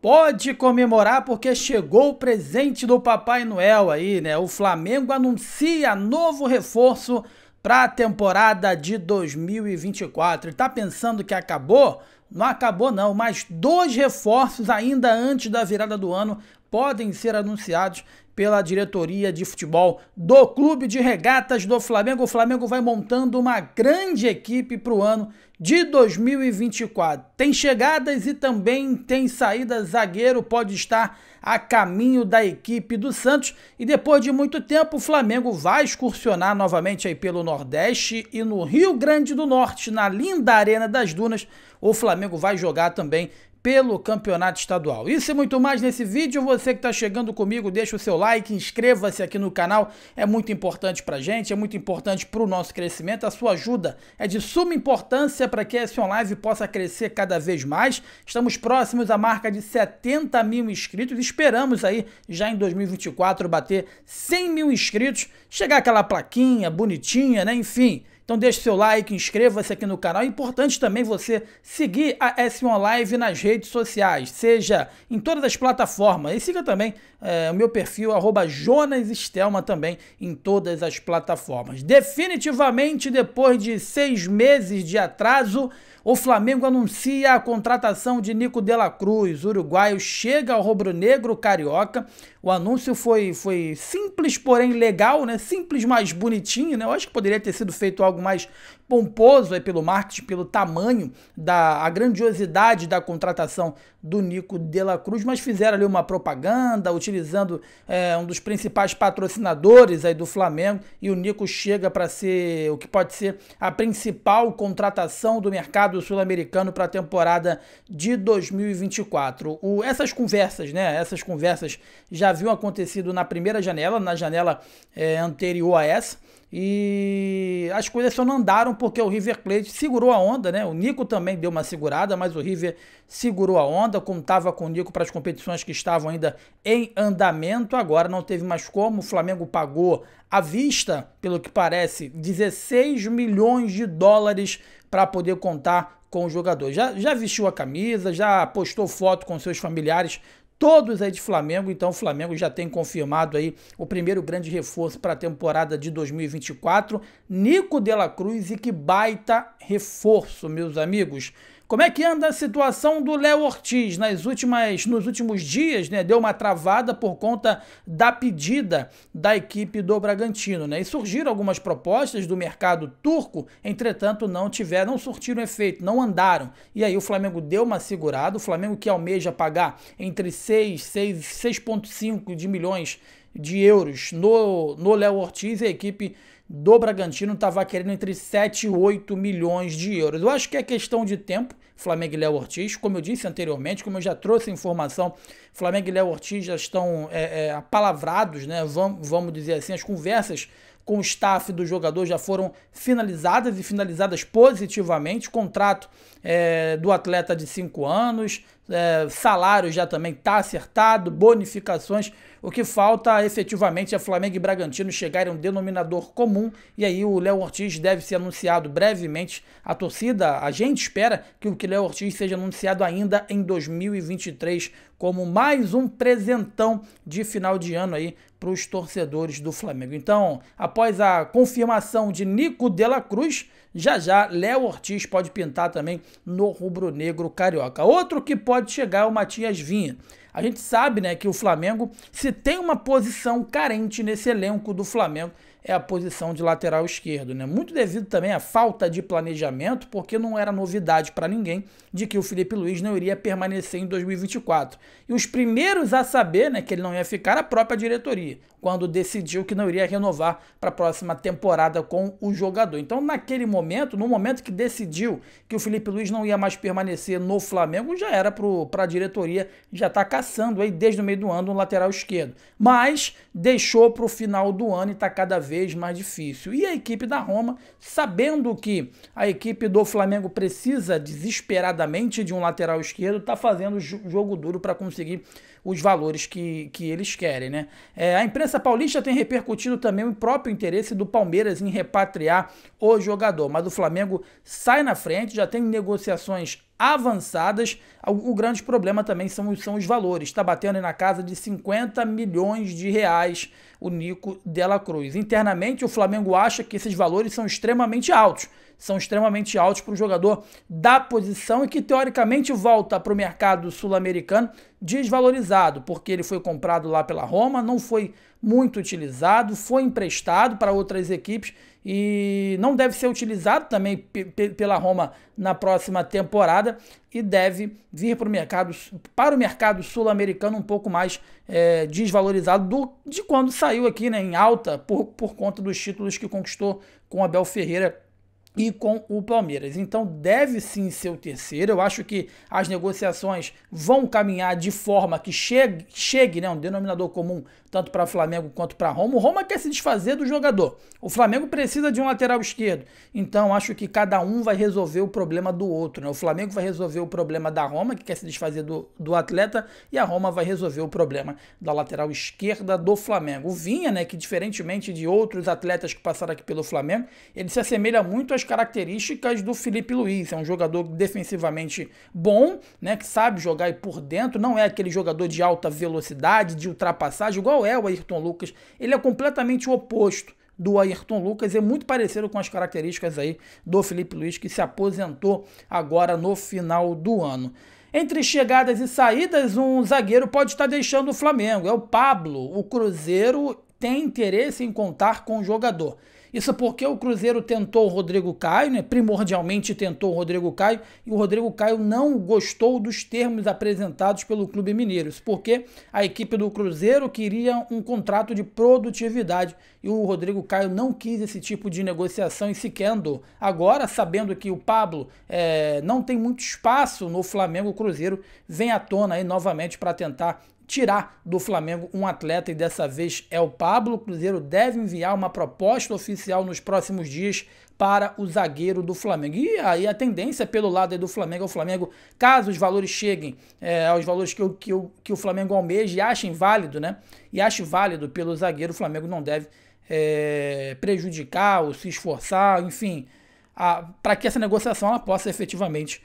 pode comemorar porque chegou o presente do Papai Noel aí, né? O Flamengo anuncia novo reforço para a temporada de 2024. Está pensando que acabou? Não acabou não, mas dois reforços ainda antes da virada do ano podem ser anunciados pela diretoria de futebol do Clube de Regatas do Flamengo. O Flamengo vai montando uma grande equipe para o ano de 2024. Tem chegadas e também tem saídas. Zagueiro pode estar a caminho da equipe do Santos. E depois de muito tempo, o Flamengo vai excursionar novamente aí pelo Nordeste e no Rio Grande do Norte, na linda Arena das Dunas. O Flamengo vai jogar também pelo campeonato estadual. Isso e muito mais nesse vídeo. Você que está chegando comigo, deixa o seu like, inscreva-se aqui no canal. É muito importante para gente, é muito importante para o nosso crescimento. A sua ajuda é de suma importância para que a Sion Live possa crescer cada vez mais. Estamos próximos à marca de 70 mil inscritos. Esperamos aí já em 2024 bater 100 mil inscritos, chegar aquela plaquinha bonitinha, né? Enfim então deixe seu like, inscreva-se aqui no canal. É importante também você seguir a S1 Live nas redes sociais, seja em todas as plataformas. E siga também é, o meu perfil, arroba também em todas as plataformas. Definitivamente, depois de seis meses de atraso, o Flamengo anuncia a contratação de Nico Dela Cruz. O uruguaio chega ao rubro-negro carioca. O anúncio foi, foi simples, porém legal, né? Simples, mas bonitinho, né? Eu acho que poderia ter sido feito algo mais pomposo aí pelo marketing, pelo tamanho, da a grandiosidade da contratação do Nico de la Cruz, mas fizeram ali uma propaganda, utilizando é, um dos principais patrocinadores aí do Flamengo, e o Nico chega para ser o que pode ser a principal contratação do mercado sul-americano para a temporada de 2024. O, essas conversas, né? Essas conversas já já haviam acontecido na primeira janela, na janela é, anterior a essa. E as coisas só não andaram porque o River Plate segurou a onda, né? O Nico também deu uma segurada, mas o River segurou a onda, contava com o Nico para as competições que estavam ainda em andamento. Agora não teve mais como. O Flamengo pagou à vista, pelo que parece, 16 milhões de dólares para poder contar com o jogador. Já, já vestiu a camisa, já postou foto com seus familiares todos aí de Flamengo. Então o Flamengo já tem confirmado aí o primeiro grande reforço para a temporada de 2024, Nico de la Cruz e que baita reforço, meus amigos. Como é que anda a situação do Léo Ortiz nas últimas, nos últimos dias? Né, deu uma travada por conta da pedida da equipe do Bragantino. Né? E surgiram algumas propostas do mercado turco, entretanto não tiveram, não surtiram efeito, não andaram. E aí o Flamengo deu uma segurada, o Flamengo que almeja pagar entre 6, 6 6,5 de milhões de euros no Léo Ortiz e a equipe do Bragantino estava querendo entre 7 e 8 milhões de euros. Eu acho que é questão de tempo, Flamengo e Léo Ortiz, como eu disse anteriormente, como eu já trouxe informação, Flamengo e Léo Ortiz já estão é, é, apalavrados, né? Vam, vamos dizer assim, as conversas com o staff do jogador já foram finalizadas e finalizadas positivamente. Contrato é, do atleta de 5 anos, é, salário já também está acertado, bonificações o que falta efetivamente é Flamengo e Bragantino chegarem a um denominador comum e aí o Léo Ortiz deve ser anunciado brevemente. A torcida, a gente espera que o Léo Ortiz seja anunciado ainda em 2023 como mais um presentão de final de ano aí para os torcedores do Flamengo. Então, após a confirmação de Nico Della Cruz, já já Léo Ortiz pode pintar também no rubro-negro carioca. Outro que pode chegar é o Matias Vinha. A gente sabe né, que o Flamengo, se tem uma posição carente nesse elenco do Flamengo, é a posição de lateral esquerdo, né? Muito devido também à falta de planejamento, porque não era novidade para ninguém de que o Felipe Luiz não iria permanecer em 2024. E os primeiros a saber, né, que ele não ia ficar a própria diretoria, quando decidiu que não iria renovar para a próxima temporada com o jogador. Então, naquele momento, no momento que decidiu que o Felipe Luiz não ia mais permanecer no Flamengo, já era para a diretoria já tá caçando aí desde o meio do ano um lateral esquerdo. Mas deixou para o final do ano e está cada vez vez mais difícil. E a equipe da Roma, sabendo que a equipe do Flamengo precisa desesperadamente de um lateral esquerdo, está fazendo jogo duro para conseguir os valores que, que eles querem. Né? É, a imprensa paulista tem repercutido também o próprio interesse do Palmeiras em repatriar o jogador, mas o Flamengo sai na frente, já tem negociações avançadas. O, grande problema também são, são os valores. Está batendo na casa de 50 milhões de reais o Nico Della Cruz. Internamente, o Flamengo acha que esses valores são extremamente altos são extremamente altos para um jogador da posição e que teoricamente volta para o mercado sul-americano desvalorizado, porque ele foi comprado lá pela Roma, não foi muito utilizado, foi emprestado para outras equipes e não deve ser utilizado também pela Roma na próxima temporada e deve vir para o mercado, para o mercado sul-americano um pouco mais é, desvalorizado do, de quando saiu aqui né, em alta por, por conta dos títulos que conquistou com Abel Ferreira e com o Palmeiras. Então deve sim ser o terceiro. Eu acho que as negociações vão caminhar de forma que chegue, chegue né, um denominador comum tanto para o Flamengo quanto para Roma. O Roma quer se desfazer do jogador. O Flamengo precisa de um lateral esquerdo. Então acho que cada um vai resolver o problema do outro. Né? O Flamengo vai resolver o problema da Roma, que quer se desfazer do, do atleta, e a Roma vai resolver o problema da lateral esquerda do Flamengo. O Vinha, né, que diferentemente de outros atletas que passaram aqui pelo Flamengo, ele se assemelha muito às características do Felipe Luiz. É um jogador defensivamente bom, né, que sabe jogar por dentro, não é aquele jogador de alta velocidade, de ultrapassagem, igual qual é o Ayrton Lucas. Ele é completamente o oposto do Ayrton Lucas é muito parecido com as características aí do Felipe Luiz que se aposentou agora no final do ano. Entre chegadas e saídas, um zagueiro pode estar deixando o Flamengo. É o Pablo. O Cruzeiro tem interesse em contar com o jogador. Isso porque o Cruzeiro tentou o Rodrigo Caio, né? primordialmente tentou o Rodrigo Caio, e o Rodrigo Caio não gostou dos termos apresentados pelo Clube Mineiro. Isso porque a equipe do Cruzeiro queria um contrato de produtividade e o Rodrigo Caio não quis esse tipo de negociação e sequer andou. Agora, sabendo que o Pablo é, não tem muito espaço no Flamengo, o Cruzeiro vem à tona aí novamente para tentar tirar do Flamengo um atleta e dessa vez é o Pablo. O Cruzeiro deve enviar uma proposta oficial nos próximos dias para o zagueiro do Flamengo. E aí a tendência pelo lado do Flamengo é o Flamengo, caso os valores cheguem é, aos valores que o, que, o, que o Flamengo almeja e achem válido, né? E ache válido pelo zagueiro, o Flamengo não deve é, prejudicar ou se esforçar, enfim, para que essa negociação ela possa efetivamente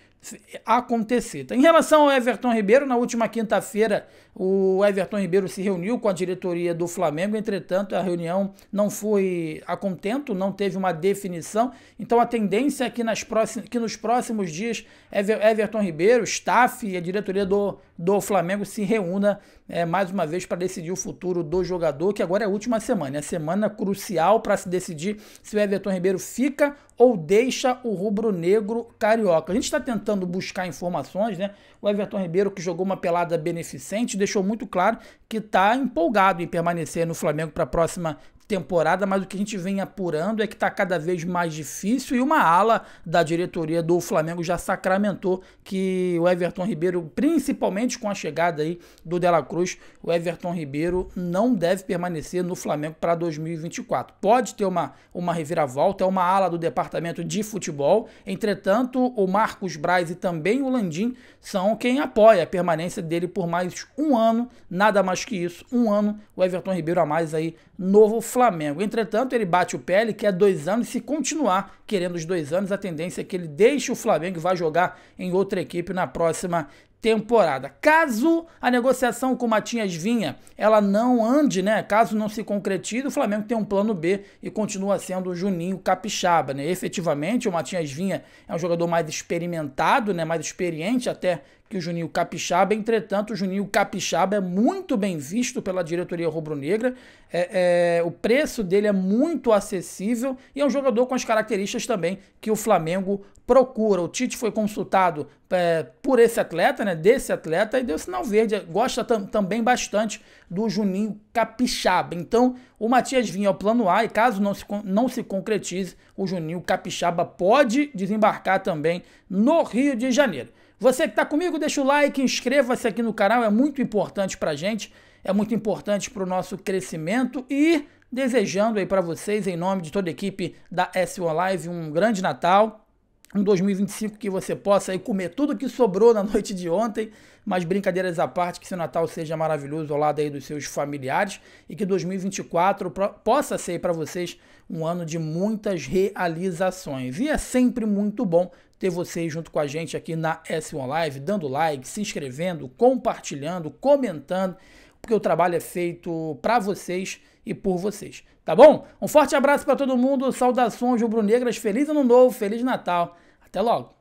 acontecer. Tá? Em relação ao Everton Ribeiro, na última quinta-feira, o Everton Ribeiro se reuniu com a diretoria do Flamengo, entretanto, a reunião não foi a contento, não teve uma definição. Então, a tendência é que, nas próximos, que nos próximos dias Everton Ribeiro, staff e a diretoria do, do Flamengo se reúna é, mais uma vez para decidir o futuro do jogador, que agora é a última semana. É a semana crucial para se decidir se o Everton Ribeiro fica ou deixa o rubro-negro carioca. A gente está tentando buscar informações, né? O Everton Ribeiro, que jogou uma pelada beneficente, deixou muito claro que está empolgado em permanecer no Flamengo para a próxima temporada, mas o que a gente vem apurando é que está cada vez mais difícil e uma ala da diretoria do Flamengo já sacramentou que o Everton Ribeiro, principalmente com a chegada aí do Dela Cruz, o Everton Ribeiro não deve permanecer no Flamengo para 2024. Pode ter uma, uma reviravolta, é uma ala do departamento de futebol, entretanto o Marcos Braz e também o Landim são quem apoia a permanência dele por mais um ano, nada mais que isso, um ano, o Everton Ribeiro a mais aí, novo Flamengo. Entretanto, ele bate o pé, ele quer dois anos, se continuar, querendo os dois anos, a tendência é que ele deixe o Flamengo e vá jogar em outra equipe na próxima temporada. Caso a negociação com o Matinhas Vinha ela não ande, né? Caso não se concretize, o Flamengo tem um plano B e continua sendo o Juninho Capixaba, né? Efetivamente, o Matinhas Vinha é um jogador mais experimentado, né? Mais experiente até que o Juninho Capixaba. Entretanto, o Juninho Capixaba é muito bem visto pela diretoria rubro-negra. É, é, o preço dele é muito acessível e é um jogador com as características também que o Flamengo procura. O Tite foi consultado é, por esse atleta, né, desse atleta, e deu sinal verde. Gosta tam, também bastante do Juninho Capixaba. Então, o Matias Vinha é o plano A, e caso não se, não se concretize, o Juninho Capixaba pode desembarcar também no Rio de Janeiro. Você que está comigo, deixa o like, inscreva-se aqui no canal, é muito importante para gente, é muito importante para o nosso crescimento e desejando aí para vocês, em nome de toda a equipe da S1 Live, um grande Natal, um 2025 que você possa aí comer tudo que sobrou na noite de ontem, mas brincadeiras à parte, que seu Natal seja maravilhoso ao lado aí dos seus familiares e que 2024 possa ser para vocês um ano de muitas realizações. E é sempre muito bom ter vocês junto com a gente aqui na S1 Live, dando like, se inscrevendo, compartilhando, comentando, porque o trabalho é feito para vocês e por vocês, tá bom? Um forte abraço para todo mundo, saudações rubro-negras, feliz ano novo, feliz Natal. Até logo.